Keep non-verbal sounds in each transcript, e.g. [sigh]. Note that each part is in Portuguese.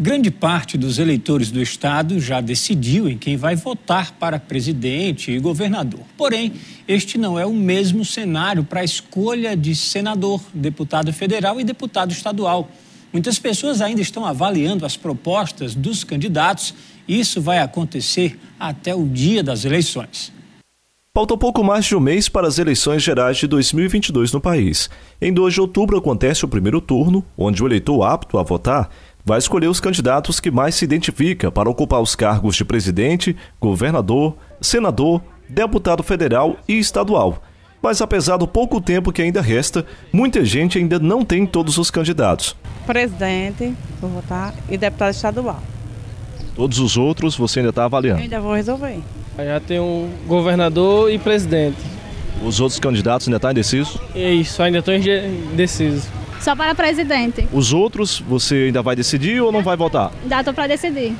Grande parte dos eleitores do estado já decidiu em quem vai votar para presidente e governador. Porém, este não é o mesmo cenário para a escolha de senador, deputado federal e deputado estadual. Muitas pessoas ainda estão avaliando as propostas dos candidatos e isso vai acontecer até o dia das eleições. Falta pouco mais de um mês para as eleições gerais de 2022 no país. Em 2 de outubro acontece o primeiro turno, onde o eleitor apto a votar vai escolher os candidatos que mais se identifica para ocupar os cargos de presidente, governador, senador, deputado federal e estadual. Mas apesar do pouco tempo que ainda resta, muita gente ainda não tem todos os candidatos. Presidente, vou votar, e deputado estadual. Todos os outros você ainda está avaliando? Eu ainda vou resolver. Já tem um governador e presidente. Os outros candidatos ainda estão tá indecisos? É isso, ainda estou indeciso. Só para presidente. Os outros você ainda vai decidir ou não vai votar? Ainda estou para decidir.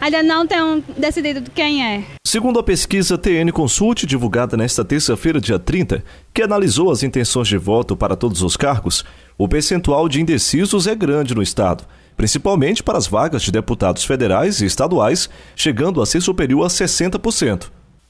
Ainda não tenho decidido quem é. Segundo a pesquisa TN Consult, divulgada nesta terça-feira, dia 30, que analisou as intenções de voto para todos os cargos, o percentual de indecisos é grande no Estado, principalmente para as vagas de deputados federais e estaduais, chegando a ser superior a 60%.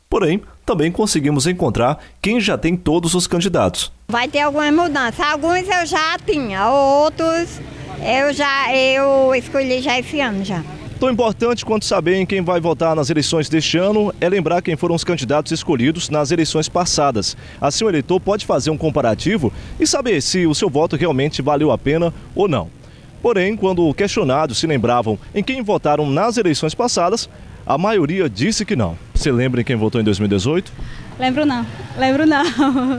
Porém, também conseguimos encontrar quem já tem todos os candidatos vai ter algumas mudanças. Alguns eu já tinha, outros eu já eu escolhi já esse ano já. Tão importante quanto saber em quem vai votar nas eleições deste ano é lembrar quem foram os candidatos escolhidos nas eleições passadas. Assim o eleitor pode fazer um comparativo e saber se o seu voto realmente valeu a pena ou não. Porém, quando questionados se lembravam em quem votaram nas eleições passadas, a maioria disse que não. Você lembra em quem votou em 2018? Lembro não. Lembro não.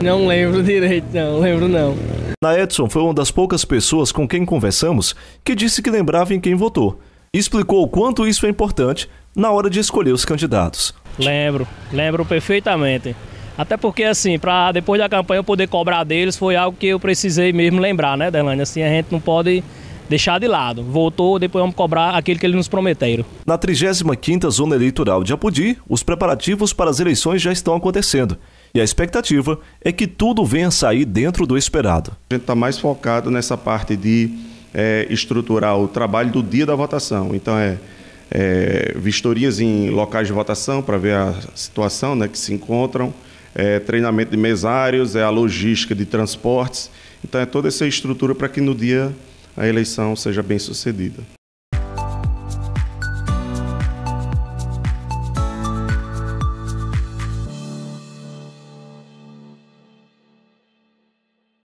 [laughs] Não lembro direito, não. Lembro não. Na Edson foi uma das poucas pessoas com quem conversamos que disse que lembrava em quem votou. e Explicou o quanto isso é importante na hora de escolher os candidatos. Lembro, lembro perfeitamente. Até porque, assim, para depois da campanha eu poder cobrar deles foi algo que eu precisei mesmo lembrar, né, Delane? Assim, a gente não pode deixar de lado. Voltou, depois vamos cobrar aquilo que eles nos prometeram. Na 35ª Zona Eleitoral de Apodi, os preparativos para as eleições já estão acontecendo. E a expectativa é que tudo venha a sair dentro do esperado. A gente está mais focado nessa parte de é, estruturar o trabalho do dia da votação. Então é, é vistorias em locais de votação para ver a situação né, que se encontram, é, treinamento de mesários, é a logística de transportes. Então é toda essa estrutura para que no dia a eleição seja bem sucedida.